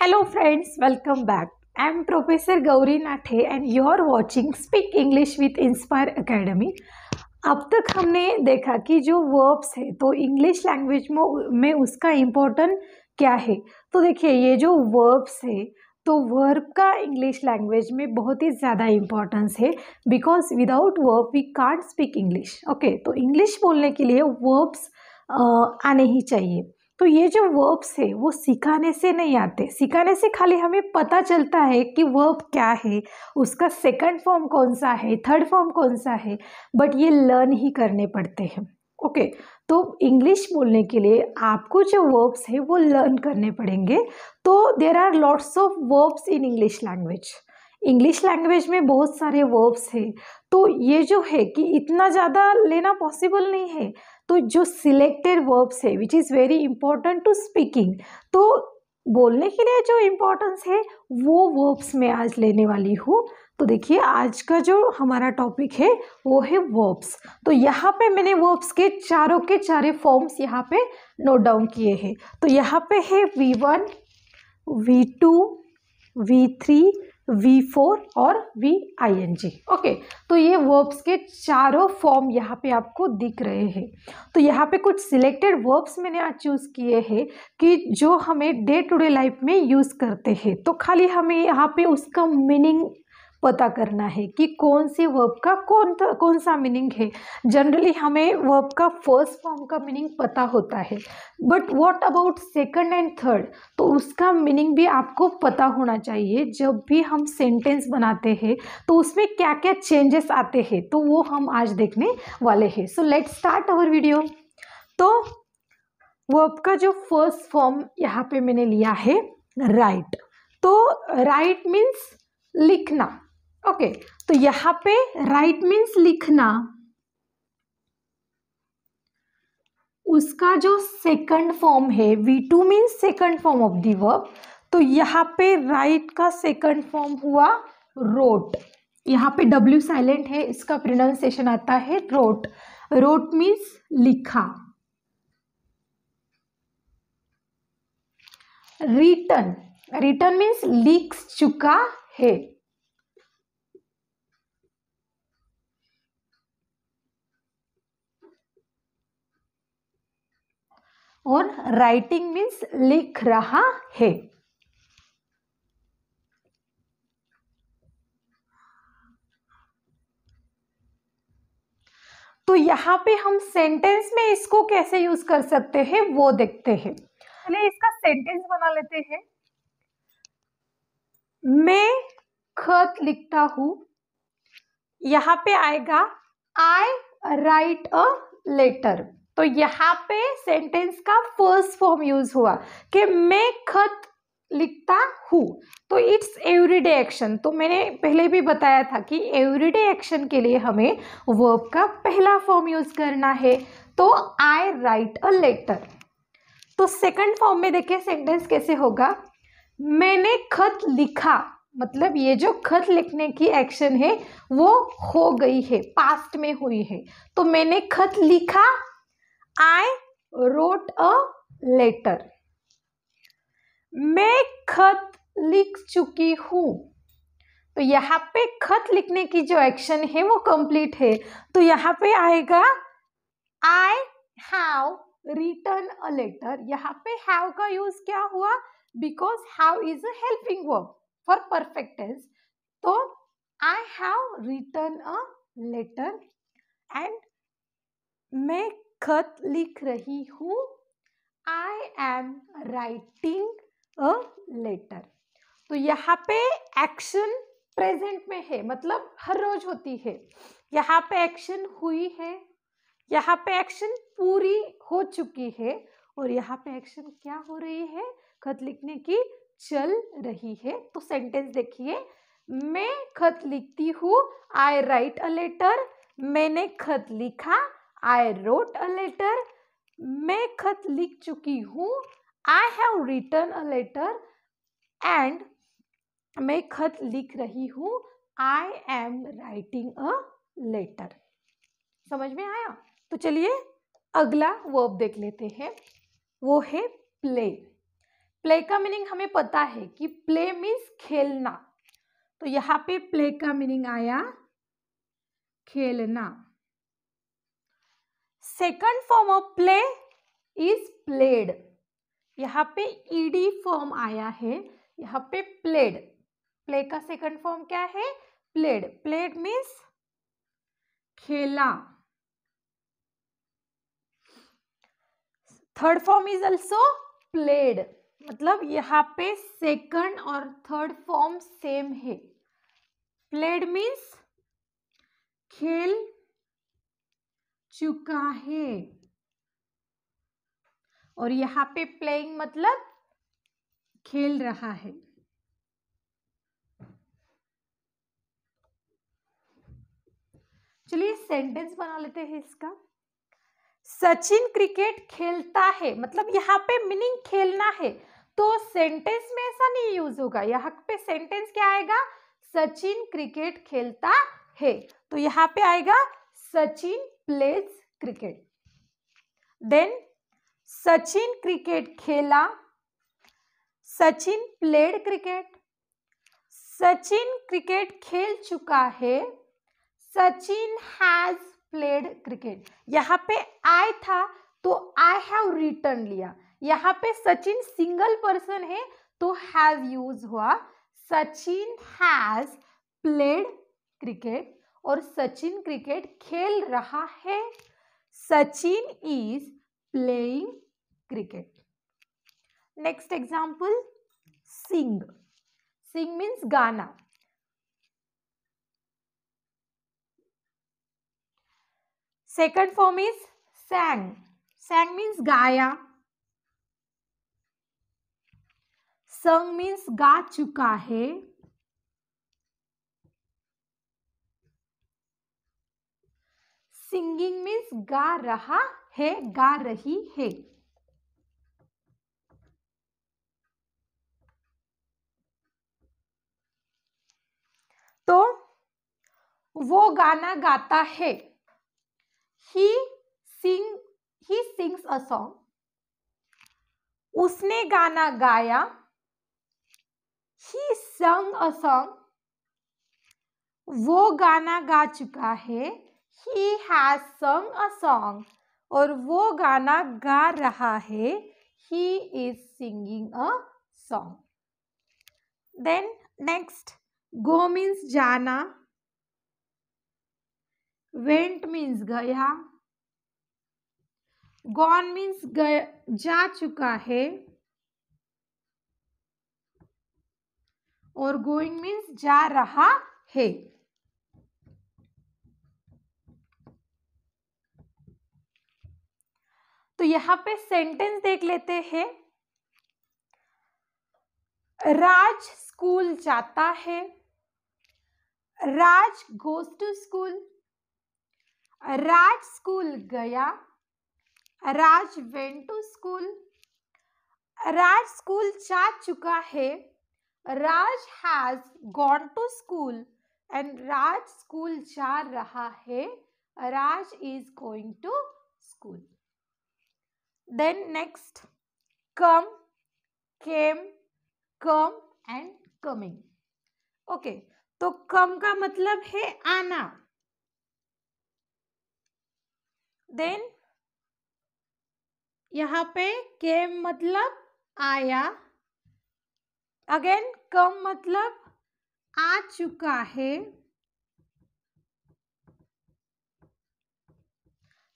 Hello friends welcome back I am professor Gauri Nathe and you are watching speak English with Inspire Academy अब तक हमने देखा कि जो वर्ब्स है तो इंग्लिश लैंग्वेज में में उसका इम्पोर्टेंट क्या है तो देखिए ये जो वर्ब्स है तो वर्ब का इंग्लिश लैंग्वेज में बहुत ही ज़्यादा इम्पोर्टेंस है because without verb we can't speak English okay तो इंग्लिश बोलने के लिए वर्ब्स आने ही चाहिए तो ये जो वर्ब्स है वो सिखाने से नहीं आते सिखाने से खाली हमें पता चलता है कि वर्ब क्या है उसका सेकंड फॉर्म कौन सा है थर्ड फॉर्म कौन सा है बट ये लर्न ही करने पड़ते हैं ओके okay, तो इंग्लिश बोलने के लिए आपको जो वर्ब्स है वो लर्न करने पड़ेंगे तो there are lots of verbs in English language English language में बहुत सारे वर्ब्स है तो ये जो है कि इतना ज़्यादा लेना पॉसिबल नहीं है तो जो सिलेक्टेड वर्ब्स है which is very important to speaking तो बोलने के लिए जो इम्पोर्टेंस है वो वर्ब्स में आज लेने वाली हूँ तो देखिए आज का जो हमारा टॉपिक है वो है वर्ब्स तो यहाँ पे मैंने वर्ब्स के चारों के चारे फॉर्म्स यहाँ पे नोट डाउन किए हैं तो यहाँ पे है V one V two V three V four और V I N G okay तो ये वर्ब्स के चारों फॉर्म यहाँ पे आपको दिख रहे हैं तो यहाँ पे कुछ सिलेक्टेड वर्ब्स मैंने आज चूज़ किए हैं कि जो हमें डे टू डे लाइफ में यूज़ करते हैं तो खाली हमें यहाँ पे उसका मीनिंग पता करना है कि कौन सी वर्ब का कौन कौन सा मीनिंग है जनरली हमें वर्ब का फर्स्ट फॉर्म का मीनिंग पता होता है but what about second and third तो उसका मीनिंग भी आपको पता होना चाहिए जब भी हम सेंटेंस बनाते हैं तो उसमें क्या क्या चेंजेस आते हैं तो वो हम आज देखने वाले हैं so let start our video तो वर्ब का जो फर्स्ट फॉर्म यहाँ पे मैंने लिया है राइट तो राइट मीन्स लिखना ओके तो यहां पे राइट मीन्स लिखना उसका जो सेकंड फॉर्म है V two means second form of the verb तो यहाँ पे राइट का सेकंड फॉर्म हुआ रोट यहाँ पे डब्ल्यू साइलेंट है इसका प्रोनाउंसिएशन आता है रोट रोट मीन्स लिखा रिटर्न रिटर्न मीन्स लिख चुका है और राइटिंग मीन्स लिख रहा है तो यहाँ पे हम सेंटेंस में इसको कैसे यूज कर सकते हैं वो देखते हैं पहले इसका सेंटेंस बना लेते हैं मैं खत लिखता हूं यहाँ पे आएगा आई राइट अ लेटर तो यहाँ पे सेंटेंस का फर्स्ट फॉर्म यूज हुआ कि मैं खत लिखता हूँ तो इट्स एवरीडे एक्शन तो मैंने पहले भी बताया था कि एवरीडे एक्शन के लिए हमें वर्ब का पहला फॉर्म यूज करना है तो आई राइट अ लेटर तो सेकंड फॉर्म में देखिए सेंटेंस कैसे होगा मैंने खत लिखा मतलब ये जो खत लिखने की एक्शन है वो हो गई है पास्ट में हुई है तो मैंने खत लिखा आई रोट अ लेटर मैं खत लिख चुकी हूँ तो यहाँ पे खत लिखने की जो एक्शन है वो कंप्लीट है तो यहाँ पे आएगा I have written a letter यहाँ पे हैव का यूज क्या हुआ because have is a helping verb for perfect tense तो I have written a letter and मैं खत लिख रही हूँ I am writing a letter तो यहाँ पे एक्शन प्रेजेंट में है मतलब हर रोज होती है यहाँ पे एक्शन हुई है यहाँ पे एक्शन पूरी हो चुकी है और यहाँ पे एक्शन क्या हो रही है खत लिखने की चल रही है तो सेंटेंस देखिए मैं खत लिखती हूँ आई राइट अ लेटर मैंने खत लिखा आई रोट अ लेटर मैं खत लिख चुकी हूँ I have written a letter and मैं खत लिख रही हूँ I am writing a letter समझ में आया तो चलिए अगला वर्ब देख लेते हैं वो है प्ले प्ले का मीनिंग हमें पता है कि प्ले मीन्स खेलना तो यहाँ पे प्ले का मीनिंग आया खेलना second form of play is played यहाँ पे ईडी फॉर्म आया है यहाँ पे प्लेड प्ले का सेकंड फॉर्म क्या है प्लेड प्लेड मीन्स खेला third form is also played मतलब यहाँ पे सेकंड और थर्ड फॉर्म सेम है प्लेड मीन्स खेल चुका है और यहाँ पे प्लेइंग मतलब खेल रहा है चलिए सेंटेंस बना लेते हैं इसका सचिन क्रिकेट खेलता है मतलब यहाँ पे मीनिंग खेलना है तो सेंटेंस में ऐसा नहीं यूज होगा यहाँ पे सेंटेंस क्या आएगा सचिन क्रिकेट खेलता है तो यहाँ पे आएगा Sachin plays cricket then Sachin cricket खेला Sachin played cricket Sachin cricket खेल चुका है सचिन हैज प्लेड क्रिकेट यहाँ पे आई था तो आई हैव रिटर्न लिया यहाँ पे सचिन सिंगल पर्सन है तो हैव यूज हुआ सचिन हैज प्लेड क्रिकेट और सचिन क्रिकेट खेल रहा है Sachin is playing cricket next example sing sing means गाना second form is sang sang means गाया संग मीन्स गा चुका है सिंगिंग मीन्स गा रहा है गा रही है तो वो गाना गाता है ही सिंग ही सिंग्स अ सॉन्ग उसने गाना गाया ही संग अ सॉन्ग वो गाना गा चुका है ही हैज़ संग अ सॉन्ग और वो गाना गा रहा है he is singing a song then next go means जाना वेंट मीन्स गया गॉन मीन्स जा चुका है और गोइंग मीन्स जा रहा है तो यहाँ पे सेंटेंस देख लेते हैं राज स्कूल जाता है Raj goes to school Raj school गया Raj went to school Raj school जा चुका है Raj has gone to school and Raj school जा रहा है Raj is going to school then next come came come and coming okay okay, तो कम का मतलब है आना देन यहाँ पे केम मतलब आया अगेन कम मतलब आ चुका है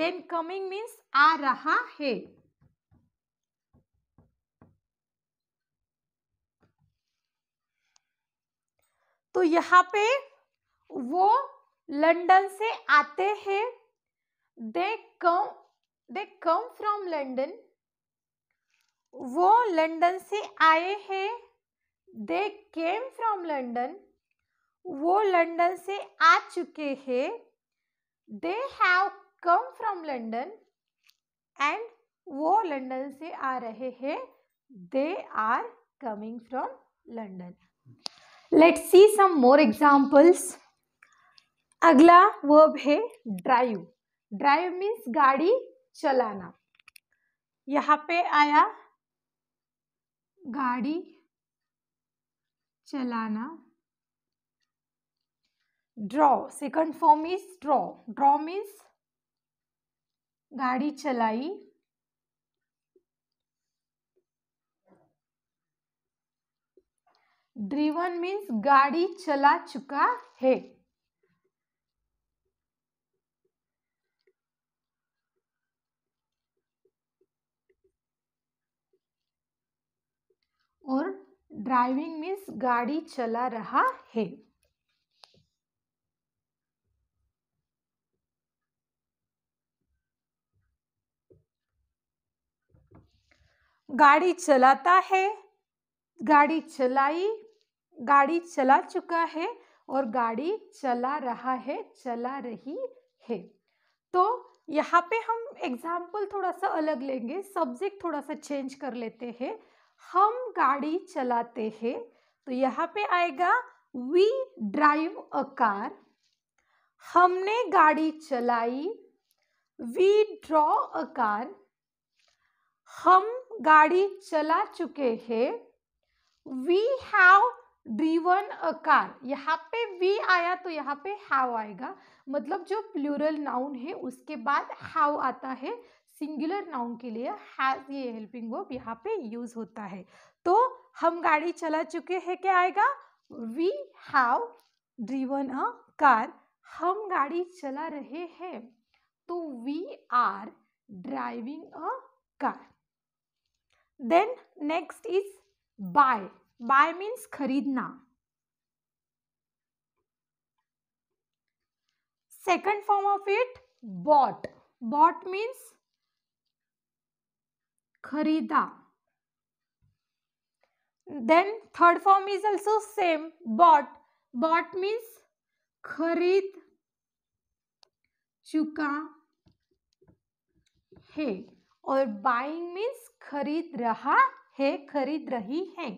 देन कमिंग मीन्स आ रहा है तो यहाँ पे वो लंदन से आते हैं they come they come from London वो लंदन से आए हैं दे केम फ्रॉम लंदन वो लंदन से आ चुके हैं they have come from London and वो लंडन से आ रहे हैं they are coming from London let see some more examples अगला वर्ब है ड्राइव ड्राइव मीन्स गाड़ी चलाना यहाँ पे आया गाड़ी चलाना drove second form is drove drove means गाड़ी चलाई ड्रीवन मीन्स गाड़ी चला चुका है और ड्राइविंग मीन्स गाड़ी चला रहा है गाड़ी चलाता है गाड़ी चलाई गाड़ी चला चुका है और गाड़ी चला रहा है चला रही है तो यहाँ पे हम एग्जाम्पल थोड़ा सा अलग लेंगे सब्जेक्ट थोड़ा सा चेंज कर लेते हैं हम गाड़ी चलाते हैं तो यहाँ पे आएगा वी ड्राइव अ कार हमने गाड़ी चलाई वी ड्रॉ अ कार हम गाड़ी चला चुके हैं we have driven a car यहाँ पे वी आया तो यहाँ पे हैव आएगा मतलब जो प्लूरल नाउन है उसके बाद हैव आता है सिंगुलर नाउन के लिए हैज ये हेल्पिंग वर्ब यहाँ पे यूज होता है तो हम गाड़ी चला चुके हैं क्या आएगा we have driven a car हम गाड़ी चला रहे हैं तो we are driving a car then next is buy buy means खरीदना second form of it bought bought means खरीदा then third form is also same bought bought means खरीद चुका है और बाइंग मीन्स खरीद रहा है खरीद रही है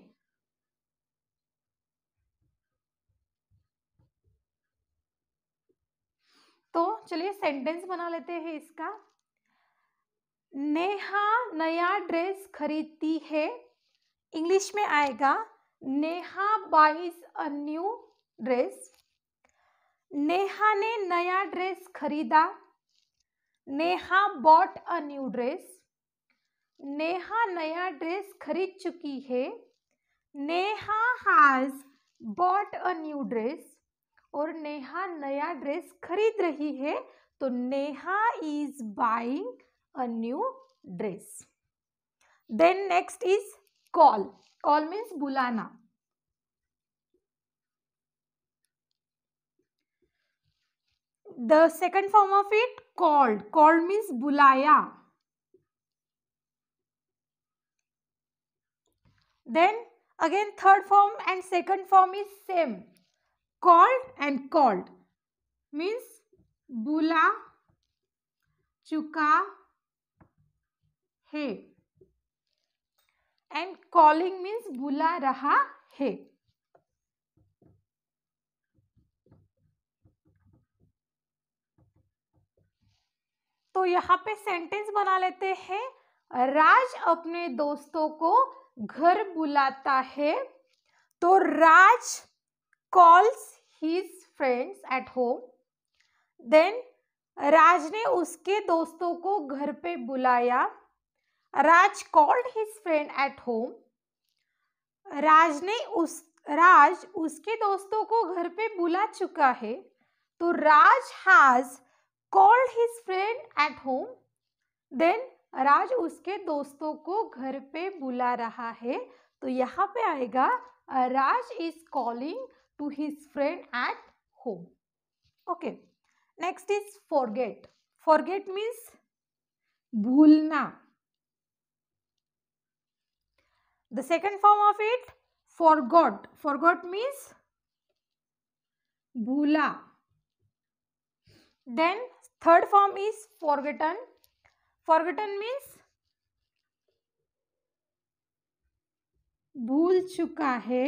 तो चलिए सेंटेंस बना लेते हैं इसका नेहा नया ड्रेस खरीदती है इंग्लिश में आएगा Neha buys a new dress Neha ने नया ड्रेस खरीदा Neha bought a new dress Neha नया ड्रेस खरीद चुकी है Neha has bought a new dress और नेहा नया ड्रेस खरीद रही है तो Neha is buying a new dress then next is call call means बुलाना the second form of it called called means बुलाया then again third form and second form is same called and called means बुला चुका है and calling means बुला रहा है तो यहाँ पे सेंटेंस बना लेते हैं राज अपने दोस्तों को घर बुलाता है तो Raj calls his friends at home then Raj ने उसके दोस्तों को घर पे बुलाया Raj called his friend at home Raj ने उस राज उसके दोस्तों को घर पे बुला चुका है तो Raj has called his friend at home then Raj उसके दोस्तों को घर पे बुला रहा है तो यहाँ पे आएगा Raj is calling to his friend at home okay next is forget forget means भूलना the second form of it forgot forgot means भूला then third form is forgotten forgotten means भूल चुका है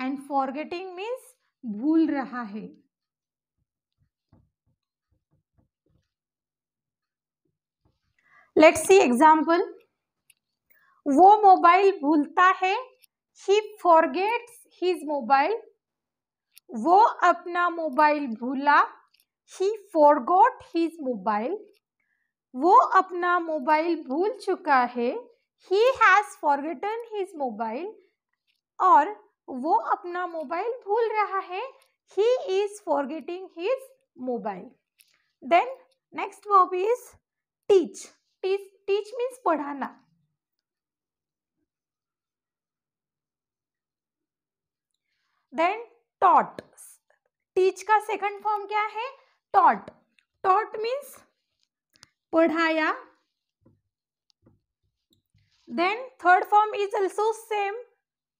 एंड फॉरगेटिंग मीन्स भूल रहा है let's see example वो mobile भूलता है ही फॉरगेट्स हिज मोबाइल वो अपना मोबाइल भूला ही फॉरगॉट हीज मोबाइल वो अपना मोबाइल भूल चुका है he has forgotten his mobile और वो अपना मोबाइल भूल रहा है he is forgetting his mobile then next verb is teach teach teach means पढ़ाना देन टॉट टीच का सेकंड फॉर्म क्या है टॉट टॉट मीन्स पढ़ाया then third form is also same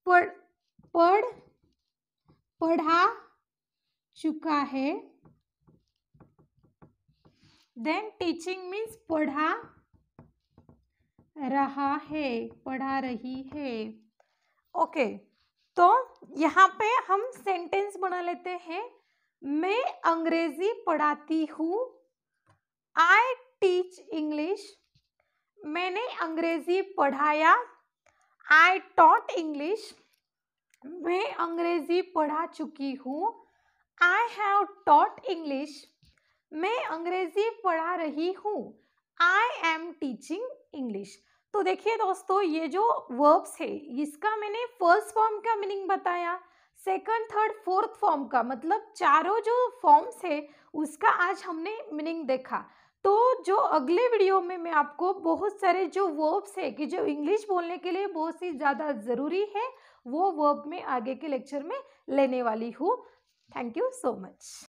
पढ़ पढ़ पढ़ा चुका है देन टीचिंग मीन्स पढ़ा रहा है पढ़ा रही है ओके okay. तो यहाँ पे हम सेंटेंस बना लेते हैं मैं अंग्रेजी पढ़ाती हूँ आई टीच इंग्लिश मैंने अंग्रेजी पढ़ाया आई टॉट इंग्लिश मैं अंग्रेजी पढ़ा चुकी हूँ आई हैव टॉट इंग्लिश मैं अंग्रेजी पढ़ा रही हूँ आई एम टीचिंग इंग्लिश तो देखिए दोस्तों ये जो वर्ब्स है इसका मैंने फर्स्ट फॉर्म का मीनिंग बताया सेकंड थर्ड फोर्थ फॉर्म का मतलब चारों जो फॉर्म्स है उसका आज हमने मीनिंग देखा तो जो अगले वीडियो में मैं आपको बहुत सारे जो वर्ब्स है कि जो इंग्लिश बोलने के लिए बहुत सी ज़्यादा ज़रूरी है वो वर्ब में आगे के लेक्चर में लेने वाली हूँ थैंक यू सो मच